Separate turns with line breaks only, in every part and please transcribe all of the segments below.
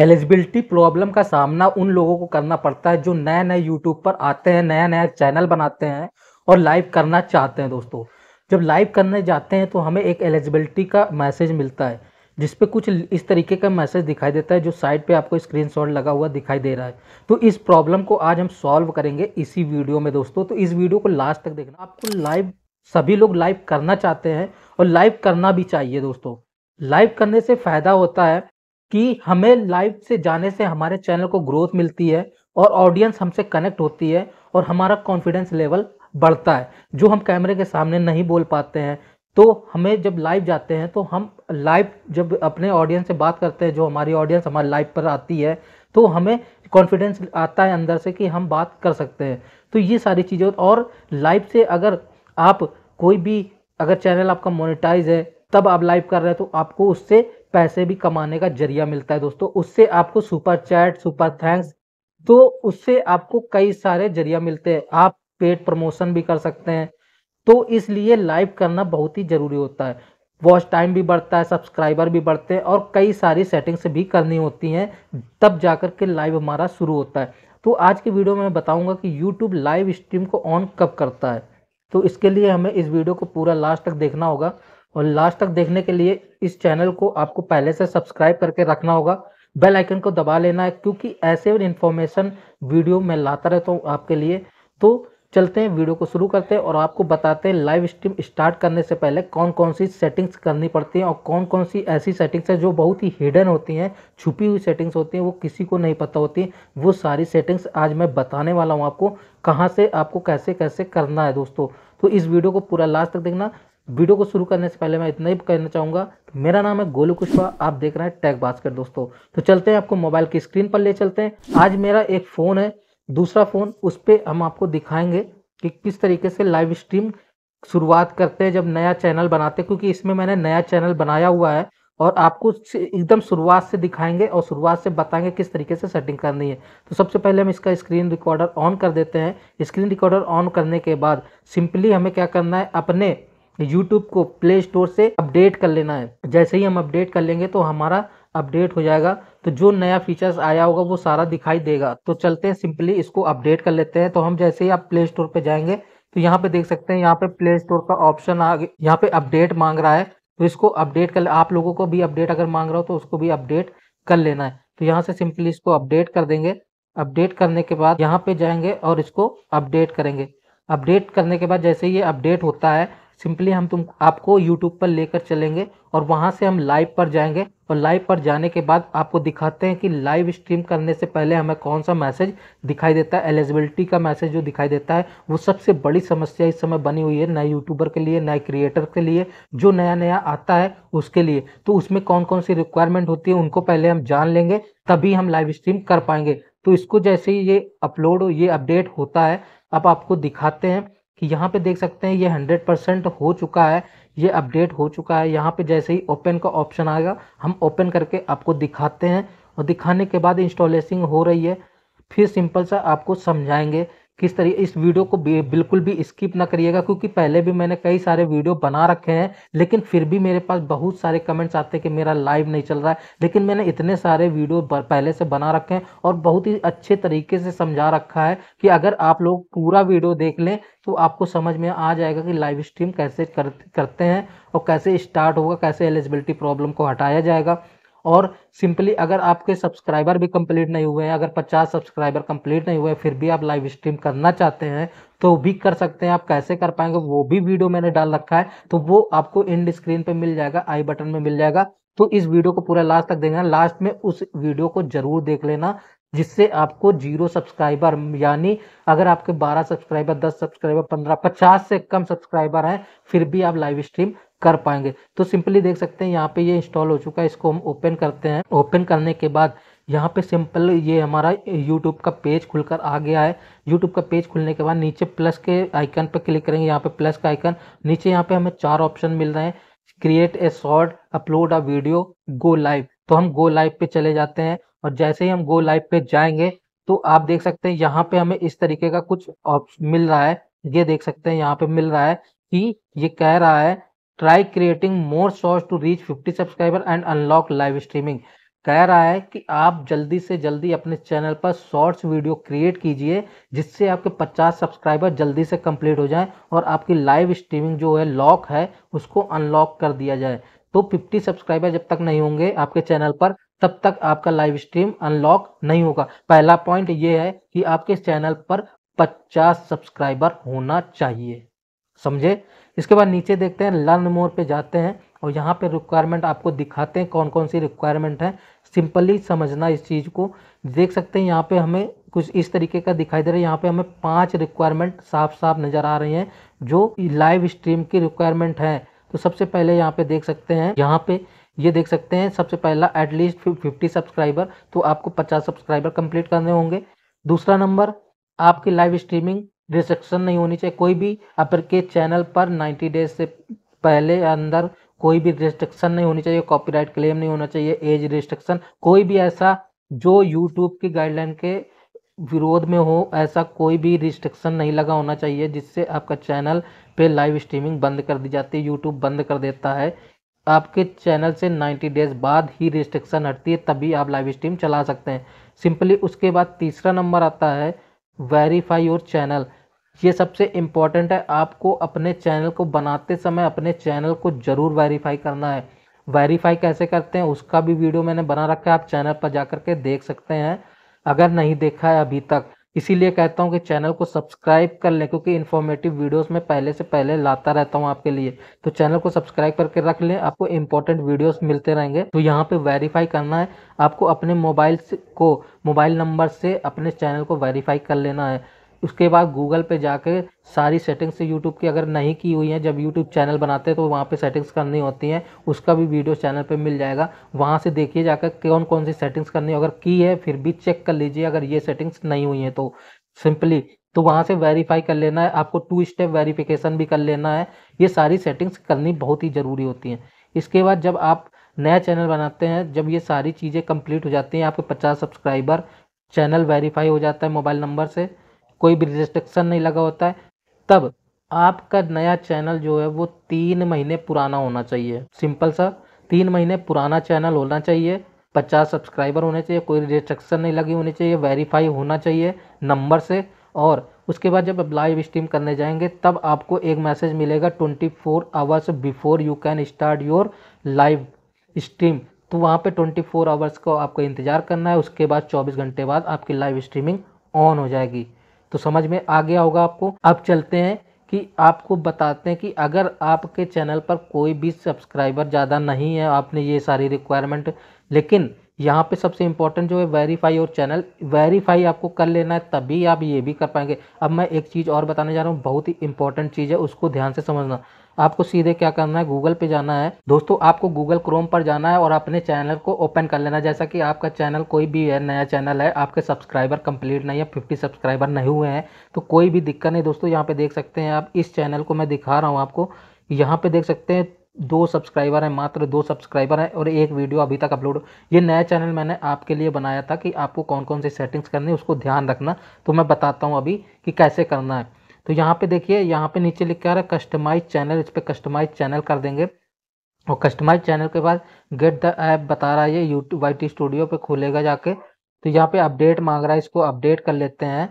eligibility problem का सामना उन लोगों को करना पड़ता है जो नए नए यूट्यूब पर आते हैं नया नया चैनल बनाते हैं और लाइव करना चाहते हैं दोस्तों जब लाइव करने जाते हैं तो हमें एक एलिजिबिलिटी का मैसेज मिलता है जिस पे कुछ इस तरीके का मैसेज दिखाई देता है जो साइड पे आपको स्क्रीनशॉट लगा हुआ दिखाई दे रहा है तो इस प्रॉब्लम को आज हम सॉल्व करेंगे इसी वीडियो में दोस्तों तो इस वीडियो को लास्ट तक देखना आपको लाइव सभी लोग लाइव करना चाहते हैं और लाइव करना भी चाहिए दोस्तों लाइव करने से फ़ायदा होता है कि हमें लाइव से जाने से हमारे चैनल को ग्रोथ मिलती है और ऑडियंस हमसे कनेक्ट होती है और हमारा कॉन्फिडेंस लेवल बढ़ता है जो हम कैमरे के सामने नहीं बोल पाते हैं तो हमें जब लाइव जाते हैं तो हम लाइव जब अपने ऑडियंस से बात करते हैं जो हमारी ऑडियंस हमारे लाइव पर आती है तो हमें कॉन्फिडेंस आता है अंदर से कि हम बात कर सकते हैं तो ये सारी चीज़ें और लाइव से अगर आप कोई भी अगर चैनल आपका मोनेटाइज है तब आप लाइव कर रहे हैं तो आपको उससे पैसे भी कमाने का जरिया मिलता है दोस्तों उससे आपको सुपर चैट सुपर थैंक्स तो उससे आपको कई सारे जरिया मिलते हैं आप पेड प्रमोशन भी कर सकते हैं तो इसलिए लाइव करना बहुत ही ज़रूरी होता है वॉच टाइम भी बढ़ता है सब्सक्राइबर भी बढ़ते हैं और कई सारी सेटिंग्स भी करनी होती हैं तब जाकर के लाइव हमारा शुरू होता है तो आज की वीडियो में मैं बताऊंगा कि यूट्यूब लाइव स्ट्रीम को ऑन कब करता है तो इसके लिए हमें इस वीडियो को पूरा लास्ट तक देखना होगा और लास्ट तक देखने के लिए इस चैनल को आपको पहले से सब्सक्राइब करके रखना होगा बेल आइकन को दबा लेना है क्योंकि ऐसे इन्फॉर्मेशन वीडियो में लाता रहता हूँ आपके लिए तो चलते हैं वीडियो को शुरू करते हैं और आपको बताते हैं लाइव स्ट्रीम स्टार्ट करने से पहले कौन कौन सी सेटिंग्स करनी पड़ती हैं और कौन कौन सी ऐसी सेटिंग्स हैं जो बहुत ही हिडन होती हैं छुपी हुई सेटिंग्स होती हैं वो किसी को नहीं पता होती वो सारी सेटिंग्स आज मैं बताने वाला हूँ आपको कहाँ से आपको कैसे कैसे करना है दोस्तों तो इस वीडियो को पूरा लास्ट तक देखना वीडियो को शुरू करने से पहले मैं इतना ही कहना चाहूँगा मेरा नाम है गोलू कुशवा आप देख रहे हैं टैग भास्कर दोस्तों तो चलते हैं आपको मोबाइल की स्क्रीन पर ले चलते हैं आज मेरा एक फ़ोन है दूसरा फ़ोन उस पर हम आपको दिखाएंगे कि किस तरीके से लाइव स्ट्रीम शुरुआत करते हैं जब नया चैनल बनाते हैं क्योंकि इसमें मैंने नया चैनल बनाया हुआ है और आपको एकदम शुरुआत से दिखाएंगे और शुरुआत से बताएंगे किस तरीके से सेटिंग करनी है तो सबसे पहले हम इसका स्क्रीन रिकॉर्डर ऑन कर देते हैं स्क्रीन रिकॉर्डर ऑन करने के बाद सिंपली हमें क्या करना है अपने यूट्यूब को प्ले स्टोर से अपडेट कर लेना है जैसे ही हम अपडेट कर लेंगे तो हमारा अपडेट हो जाएगा तो जो नया फीचर्स आया होगा वो सारा दिखाई देगा तो चलते हैं सिंपली इसको अपडेट कर लेते हैं तो हम जैसे ही आप प्ले स्टोर पर जाएंगे तो यहाँ पे देख सकते हैं यहाँ पे प्ले स्टोर का ऑप्शन आ गया यहाँ पे अपडेट मांग रहा है तो इसको अपडेट कर आप लोगों को भी अपडेट अगर मांग रहा हो तो उसको भी अपडेट कर लेना है तो यहाँ से सिंपली इसको अपडेट कर देंगे अपडेट करने के बाद यहाँ पे जाएंगे और इसको अपडेट करेंगे अपडेट करने के बाद जैसे ये अपडेट होता है सिंपली हम तुम आपको यूट्यूब पर लेकर चलेंगे और वहाँ से हम लाइव पर जाएंगे और लाइव पर जाने के बाद आपको दिखाते हैं कि लाइव स्ट्रीम करने से पहले हमें कौन सा मैसेज दिखाई देता है एलिजिबिलिटी का मैसेज जो दिखाई देता है वो सबसे बड़ी समस्या इस समय बनी हुई है नए यूट्यूबर के लिए नए क्रिएटर के लिए जो नया नया आता है उसके लिए तो उसमें कौन कौन सी रिक्वायरमेंट होती है उनको पहले हम जान लेंगे तभी हम लाइव स्ट्रीम कर पाएंगे तो इसको जैसे ही ये अपलोड ये अपडेट होता है अब आपको दिखाते हैं कि यहाँ पे देख सकते हैं ये हंड्रेड परसेंट हो चुका है ये अपडेट हो चुका है यहाँ पे जैसे ही ओपन का ऑप्शन आएगा हम ओपन करके आपको दिखाते हैं और दिखाने के बाद इंस्टॉलेसिंग हो रही है फिर सिंपल सा आपको समझाएंगे किस तरीके इस वीडियो को बिल्कुल भी स्किप ना करिएगा क्योंकि पहले भी मैंने कई सारे वीडियो बना रखे हैं लेकिन फिर भी मेरे पास बहुत सारे कमेंट्स आते हैं कि मेरा लाइव नहीं चल रहा है लेकिन मैंने इतने सारे वीडियो पहले से बना रखे हैं और बहुत ही अच्छे तरीके से समझा रखा है कि अगर आप लोग पूरा वीडियो देख लें तो आपको समझ में आ जाएगा कि लाइव स्ट्रीम कैसे करते हैं और कैसे स्टार्ट होगा कैसे एलिजिबिलिटी प्रॉब्लम को हटाया जाएगा और सिंपली अगर आपके सब्सक्राइबर भी कंप्लीट नहीं हुए हैं अगर 50 सब्सक्राइबर कंप्लीट नहीं हुए फिर भी आप लाइव स्ट्रीम करना चाहते हैं तो भी कर सकते हैं आप कैसे कर पाएंगे वो भी वीडियो मैंने डाल रखा है तो वो आपको एंड स्क्रीन पर मिल जाएगा आई बटन में मिल जाएगा तो इस वीडियो को पूरा लास्ट तक देखना लास्ट में उस वीडियो को जरूर देख लेना जिससे आपको जीरो सब्सक्राइबर यानी अगर आपके 12 सब्सक्राइबर 10 सब्सक्राइबर 15 50 से कम सब्सक्राइबर हैं फिर भी आप लाइव स्ट्रीम कर पाएंगे तो सिंपली देख सकते हैं यहाँ पे ये इंस्टॉल हो चुका है इसको हम ओपन करते हैं ओपन करने के बाद यहाँ पे सिंपल ये हमारा यूट्यूब का पेज खुलकर आ गया है यूट्यूब का पेज खुलने के बाद नीचे प्लस के आइकन पर क्लिक करेंगे यहाँ पे प्लस का आइकन नीचे यहाँ पे हमें चार ऑप्शन मिल रहे हैं create a short upload a video go live तो हम गो लाइव पे चले जाते हैं और जैसे ही हम गो लाइव पे जाएंगे तो आप देख सकते हैं यहाँ पे हमें इस तरीके का कुछ ऑप्शन मिल रहा है ये देख सकते हैं यहाँ पे मिल रहा है कि ये कह रहा है try creating more shorts to reach 50 subscriber and unlock live streaming कह रहा है कि आप जल्दी से जल्दी अपने चैनल पर शॉर्ट्स वीडियो क्रिएट कीजिए जिससे आपके 50 सब्सक्राइबर जल्दी से कंप्लीट हो जाएं और आपकी लाइव स्ट्रीमिंग जो है लॉक है उसको अनलॉक कर दिया जाए तो 50 सब्सक्राइबर जब तक नहीं होंगे आपके चैनल पर तब तक आपका लाइव स्ट्रीम अनलॉक नहीं होगा पहला पॉइंट ये है कि आपके चैनल पर पचास सब्सक्राइबर होना चाहिए समझे इसके बाद नीचे देखते हैं लर्न मोर पे जाते हैं और यहाँ पे रिक्वायरमेंट आपको दिखाते हैं कौन कौन सी रिक्वायरमेंट है सिंपली समझना इस चीज़ को देख सकते हैं यहाँ पे हमें कुछ इस तरीके का दिखाई दे रहा है यहाँ पे हमें पांच रिक्वायरमेंट साफ साफ नज़र आ रही हैं जो लाइव स्ट्रीम की रिक्वायरमेंट है तो सबसे पहले यहाँ पे देख सकते हैं यहाँ पे ये देख सकते हैं सबसे पहला एटलीस्ट फिफ्टी सब्सक्राइबर तो आपको पचास सब्सक्राइबर कंप्लीट करने होंगे दूसरा नंबर आपकी लाइव स्ट्रीमिंग रिस्ट्रिक्शन नहीं होनी चाहिए कोई भी अपर के चैनल पर 90 डेज से पहले अंदर कोई भी रिस्ट्रिक्शन नहीं होनी चाहिए कॉपीराइट क्लेम नहीं होना चाहिए एज रिस्ट्रिक्शन कोई भी ऐसा जो यूट्यूब की गाइडलाइन के विरोध में हो ऐसा कोई भी रिस्ट्रिक्शन नहीं लगा होना चाहिए जिससे आपका चैनल पे लाइव स्ट्रीमिंग बंद कर दी जाती है यूट्यूब बंद कर देता है आपके चैनल से 90 डेज बाद ही रिस्ट्रिक्शन हटती है तभी आप लाइव स्ट्रीम चला सकते हैं सिंपली उसके बाद तीसरा नंबर आता है वेरीफाई योर चैनल ये सबसे इम्पॉर्टेंट है आपको अपने चैनल को बनाते समय अपने चैनल को ज़रूर वेरीफाई करना है वेरीफाई कैसे करते हैं उसका भी वीडियो मैंने बना रखा है आप चैनल पर जाकर के देख सकते हैं अगर नहीं देखा है अभी तक इसीलिए कहता हूँ कि चैनल को सब्सक्राइब कर लें क्योंकि इन्फॉर्मेटिव वीडियोस में पहले से पहले लाता रहता हूँ आपके लिए तो चैनल को सब्सक्राइब करके रख लें आपको इम्पोर्टेंट वीडियोस मिलते रहेंगे तो यहाँ पे वेरीफाई करना है आपको अपने मोबाइल को मोबाइल नंबर से अपने चैनल को वेरीफाई कर लेना है उसके बाद गूगल पे जाके सारी सेटिंग्स यूट्यूब की अगर नहीं की हुई हैं जब यूट्यूब चैनल बनाते हैं तो वहाँ पे सेटिंग्स करनी होती हैं उसका भी वीडियो चैनल पे मिल जाएगा वहाँ से देखिए जाकर कौन कौन सी सेटिंग्स करनी अगर की है फिर भी चेक कर लीजिए अगर ये सेटिंग्स नहीं हुई हैं तो सिंपली तो वहाँ से वेरीफाई कर लेना है आपको टू स्टेप वेरीफिकेशन भी कर लेना है ये सारी सेटिंग्स करनी बहुत ही ज़रूरी होती हैं इसके बाद जब आप नया चैनल बनाते हैं जब ये सारी चीज़ें कंप्लीट हो जाती हैं आपके पचास सब्सक्राइबर चैनल वेरीफाई हो जाता है मोबाइल नंबर से कोई भी रिस्ट्रिक्शन नहीं लगा होता है तब आपका नया चैनल जो है वो तीन महीने पुराना होना चाहिए सिंपल सा तीन महीने पुराना चैनल होना चाहिए पचास सब्सक्राइबर होने चाहिए कोई रिस्ट्रिक्शन नहीं लगी होनी चाहिए वेरीफाई होना चाहिए नंबर से और उसके बाद जब आप लाइव स्ट्रीम करने जाएंगे तब आपको एक मैसेज मिलेगा twenty four hours before you can start your live stream तो वहाँ पे 24 आवर्स को आपको इंतज़ार करना है उसके बाद 24 घंटे बाद आपकी लाइव स्ट्रीमिंग ऑन हो जाएगी तो समझ में आ गया होगा आपको अब चलते हैं कि आपको बताते हैं कि अगर आपके चैनल पर कोई भी सब्सक्राइबर ज़्यादा नहीं है आपने ये सारी रिक्वायरमेंट लेकिन यहाँ पे सबसे इम्पोर्टेंट जो है वेरीफाई और चैनल वेरीफाई आपको कर लेना है तभी आप ये भी कर पाएंगे अब मैं एक चीज़ और बताने जा रहा हूँ बहुत ही इंपॉर्टेंट चीज़ है उसको ध्यान से समझना आपको सीधे क्या करना है गूगल पे जाना है दोस्तों आपको गूगल क्रोम पर जाना है और अपने चैनल को ओपन कर लेना जैसा कि आपका चैनल कोई भी है नया चैनल है आपके सब्सक्राइबर कंप्लीट नहीं है फिफ्टी सब्सक्राइबर नहीं हुए हैं तो कोई भी दिक्कत नहीं दोस्तों यहाँ पे देख सकते हैं आप इस चैनल को मैं दिखा रहा हूँ आपको यहाँ पे देख सकते हैं दो सब्सक्राइबर हैं मात्र दो सब्सक्राइबर हैं और एक वीडियो अभी तक अपलोड ये नया चैनल मैंने आपके लिए बनाया था कि आपको कौन कौन सी सेटिंग्स करनी है उसको ध्यान रखना तो मैं बताता हूँ अभी कि कैसे करना है तो यहाँ पे देखिए यहाँ पे नीचे लिख आ रहा है कस्टमाइज चैनल इस पर कस्टमाइज चैनल कर देंगे और कस्टमाइज चैनल के बाद गेट द ऐप बता रहा है ये यूट्यूब वाई टी स्टूडियो पर खोलेगा जाके तो यहाँ पे अपडेट मांग रहा है इसको अपडेट कर लेते हैं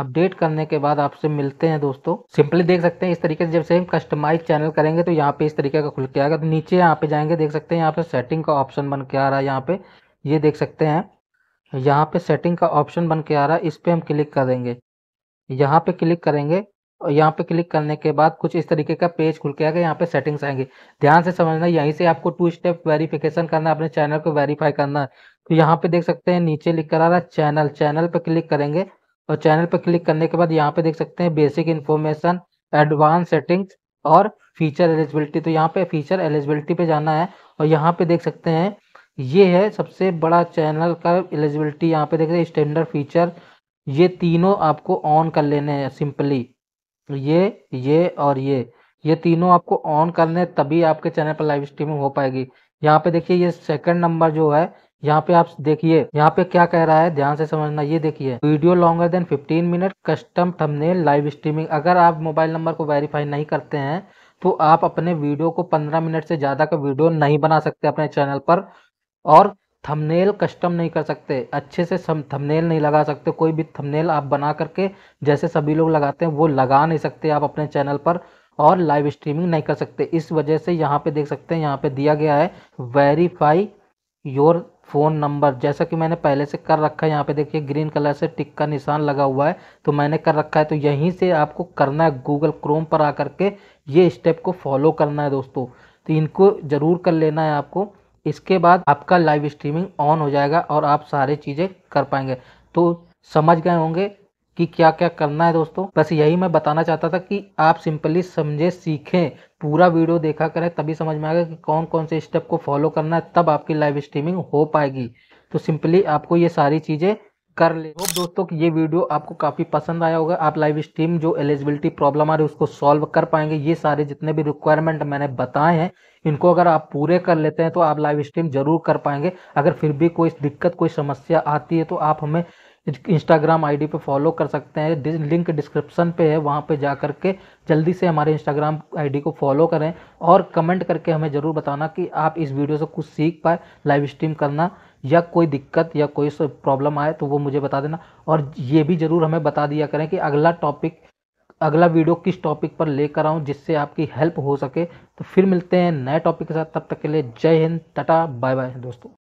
अपडेट करने के बाद आपसे मिलते हैं दोस्तों सिंपली देख सकते हैं इस तरीके से जब से हम कस्टमाइज चैनल करेंगे तो यहाँ पे इस तरीके का खुल के आएगा तो नीचे यहाँ पे जाएंगे देख सकते हैं यहाँ पे सेटिंग का ऑप्शन बन के आ रहा है यहाँ पे ये देख सकते हैं यहाँ पे सेटिंग का ऑप्शन बन के आ रहा है इस पर हम क्लिक कर देंगे यहाँ पे क्लिक करेंगे और यहाँ पे क्लिक करने के बाद कुछ इस तरीके का पेज खुल के आएगा यहाँ पे सेटिंग्स आएंगे ध्यान से समझना यहीं से आपको टू स्टेप वेरिफिकेशन करना अपने चैनल को वेरीफाई करना तो यहाँ पे देख सकते हैं नीचे लिख कर आ रहा है चैनल चैनल पे क्लिक करेंगे और चैनल पे क्लिक करने के बाद यहाँ पे देख सकते हैं बेसिक इन्फॉर्मेशन एडवांस सेटिंग्स और फीचर एलिजिबिलिटी तो यहाँ पे फीचर एलिजिबिलिटी पे जाना है और यहाँ पे देख सकते हैं ये है सबसे बड़ा चैनल का एलिजिबिलिटी यहाँ पे देख रहे हैं स्टैंडर्ड फीचर ये तीनों आपको ऑन कर लेने हैं सिंपली ये ये और ये ये तीनों आपको ऑन करने तभी आपके चैनल पर लाइव स्ट्रीमिंग हो पाएगी यहाँ पे देखिए ये सेकंड नंबर जो है यहाँ पे आप देखिए यहाँ पे क्या कह रहा है ध्यान से समझना ये देखिए video longer than 15 minute custom thumbnail live streaming अगर आप मोबाइल नंबर को वेरीफाई नहीं करते हैं तो आप अपने वीडियो को 15 मिनट से ज़्यादा का वीडियो नहीं बना सकते अपने चैनल पर और थंबनेल कस्टम नहीं कर सकते अच्छे से थंबनेल नहीं लगा सकते कोई भी थंबनेल आप बना करके जैसे सभी लोग लगाते हैं वो लगा नहीं सकते आप अपने चैनल पर और लाइव स्ट्रीमिंग नहीं कर सकते इस वजह से यहाँ पे देख सकते हैं यहाँ पे दिया गया है वेरीफाई योर फ़ोन नंबर जैसा कि मैंने पहले से कर रखा है यहाँ पे देखिए ग्रीन कलर से टिक का निशान लगा हुआ है तो मैंने कर रखा है तो यहीं से आपको करना है गूगल क्रोम पर आकर के ये स्टेप को फॉलो करना है दोस्तों तो इनको ज़रूर कर लेना है आपको इसके बाद आपका लाइव स्ट्रीमिंग ऑन हो जाएगा और आप सारी चीज़ें कर पाएंगे तो समझ गए होंगे कि क्या क्या करना है दोस्तों बस यही मैं बताना चाहता था कि आप सिंपली समझे सीखें पूरा वीडियो देखा करें तभी समझ में आएगा कि कौन कौन से स्टेप को फॉलो करना है तब आपकी लाइव स्ट्रीमिंग हो पाएगी तो सिंपली आपको ये सारी चीज़ें कर ले होप तो दोस्तों कि ये वीडियो आपको काफ़ी पसंद आया होगा आप लाइव स्ट्रीम जो एलिजिबिलिटी प्रॉब्लम आ रही है उसको सॉल्व कर पाएंगे ये सारे जितने भी रिक्वायरमेंट मैंने बताए हैं इनको अगर आप पूरे कर लेते हैं तो आप लाइव स्ट्रीम जरूर कर पाएंगे अगर फिर भी कोई दिक्कत कोई समस्या आती है तो आप हमें इंस्टाग्राम आईडी पे फॉलो कर सकते हैं लिंक डिस्क्रिप्शन पे है वहाँ पे जा कर के जल्दी से हमारे इंस्टाग्राम आईडी को फॉलो करें और कमेंट करके हमें ज़रूर बताना कि आप इस वीडियो से कुछ सीख पाए लाइव स्ट्रीम करना या कोई दिक्कत या कोई प्रॉब्लम आए तो वो मुझे बता देना और ये भी ज़रूर हमें बता दिया करें कि अगला टॉपिक अगला वीडियो किस टॉपिक पर लेकर आऊँ जिससे आपकी हेल्प हो सके तो फिर मिलते हैं नए टॉपिक के साथ तब तक के लिए जय हिंद टाटा बाय बाय दोस्तों